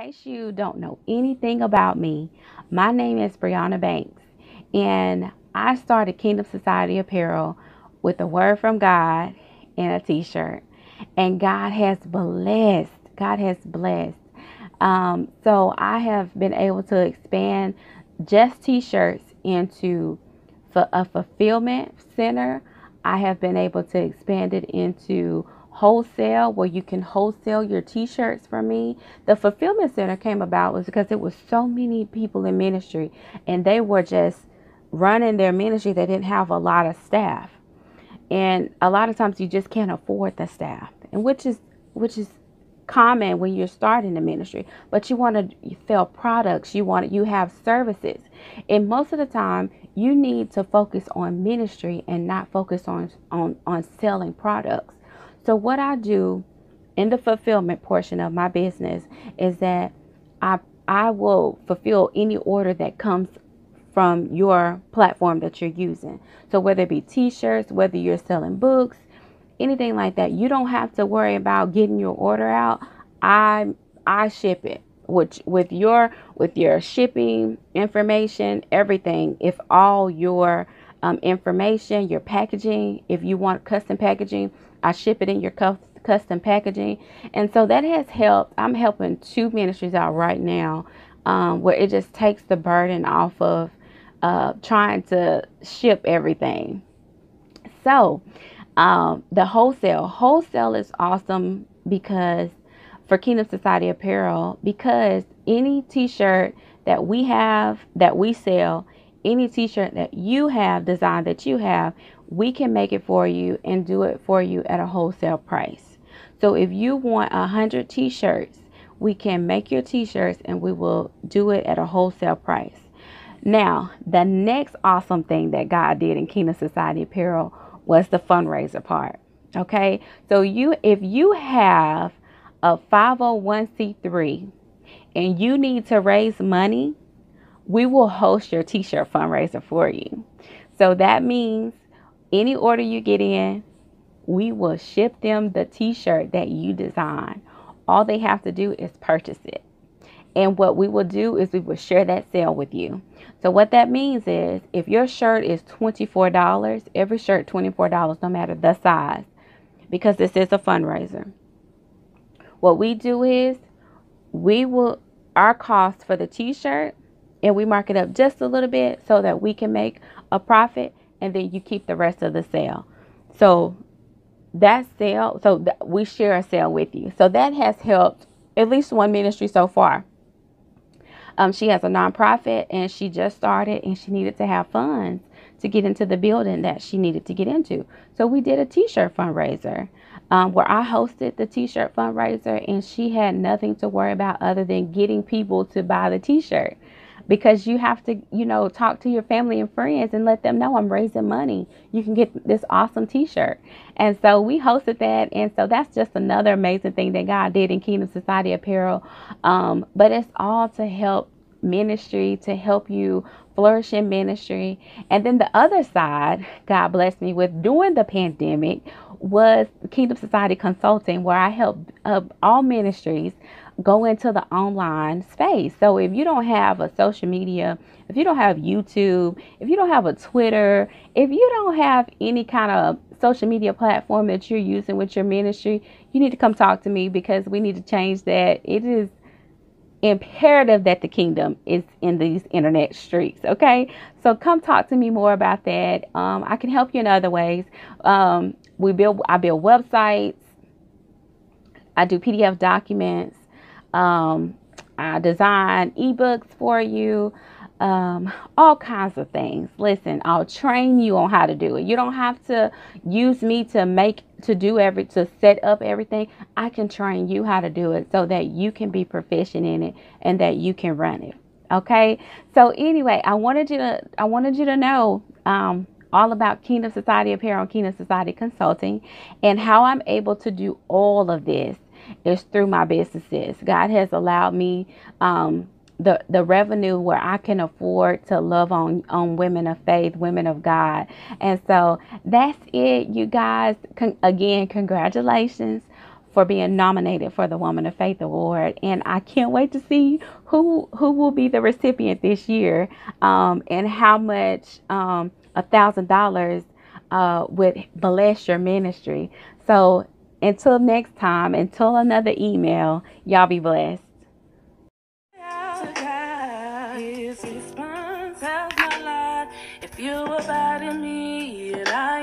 case you don't know anything about me, my name is Brianna Banks, and I started Kingdom Society Apparel with a word from God and a t shirt. And God has blessed, God has blessed. Um, so I have been able to expand just t shirts into a fulfillment center. I have been able to expand it into wholesale where you can wholesale your t-shirts for me the fulfillment center came about was because it was so many people in ministry and they were just running their ministry they didn't have a lot of staff and a lot of times you just can't afford the staff and which is which is common when you're starting a ministry but you want to sell products you want you have services and most of the time you need to focus on ministry and not focus on on on selling products so, what I do in the fulfillment portion of my business is that I I will fulfill any order that comes from your platform that you're using. So whether it be t-shirts, whether you're selling books, anything like that, you don't have to worry about getting your order out. I I ship it. Which with your with your shipping information, everything, if all your um, information, your packaging, if you want custom packaging, I ship it in your custom packaging. And so that has helped. I'm helping two ministries out right now um, where it just takes the burden off of uh, trying to ship everything. So um, the wholesale, wholesale is awesome because for Kingdom Society Apparel, because any t shirt that we have that we sell, any t-shirt that you have design that you have we can make it for you and do it for you at a wholesale price so if you want a hundred t-shirts we can make your t-shirts and we will do it at a wholesale price now the next awesome thing that god did in kingdom society apparel was the fundraiser part okay so you if you have a 501c3 and you need to raise money we will host your t shirt fundraiser for you. So that means any order you get in, we will ship them the t shirt that you design. All they have to do is purchase it. And what we will do is we will share that sale with you. So what that means is if your shirt is $24, every shirt $24 no matter the size because this is a fundraiser. What we do is we will our cost for the t-shirt and we mark it up just a little bit so that we can make a profit and then you keep the rest of the sale. So that sale, so th- we share a sale with you. So that has helped at least one ministry so far. Um, she has a nonprofit and she just started and she needed to have funds to get into the building that she needed to get into. So we did a t shirt fundraiser um, where I hosted the t shirt fundraiser and she had nothing to worry about other than getting people to buy the t shirt because you have to, you know, talk to your family and friends and let them know I'm raising money. You can get this awesome t shirt. And so we hosted that. And so that's just another amazing thing that God did in Kingdom Society Apparel. Um, but it's all to help ministry, to help you flourish in ministry. And then the other side, God blessed me with during the pandemic, was Kingdom Society Consulting, where I helped uh, all ministries go into the online space. So if you don't have a social media, if you don't have YouTube, if you don't have a Twitter, if you don't have any kind of social media platform that you're using with your ministry, you need to come talk to me because we need to change that. It is imperative that the kingdom is in these internet streets okay so come talk to me more about that um, i can help you in other ways um, we build i build websites I do PDF documents. Um, I design ebooks for you, um, all kinds of things. Listen, I'll train you on how to do it. You don't have to use me to make to do every to set up everything. I can train you how to do it so that you can be proficient in it and that you can run it. Okay. So anyway, I wanted you to I wanted you to know um, all about Kingdom Society Apparel and Kingdom Society Consulting and how I'm able to do all of this is through my businesses. God has allowed me um, the the revenue where I can afford to love on on women of faith, women of God. And so that's it, you guys. Con- again, congratulations for being nominated for the Woman of Faith Award, and I can't wait to see who who will be the recipient this year, um, and how much um, a thousand dollars uh, would bless your ministry. So until next time, until another email, y'all be blessed. you me and I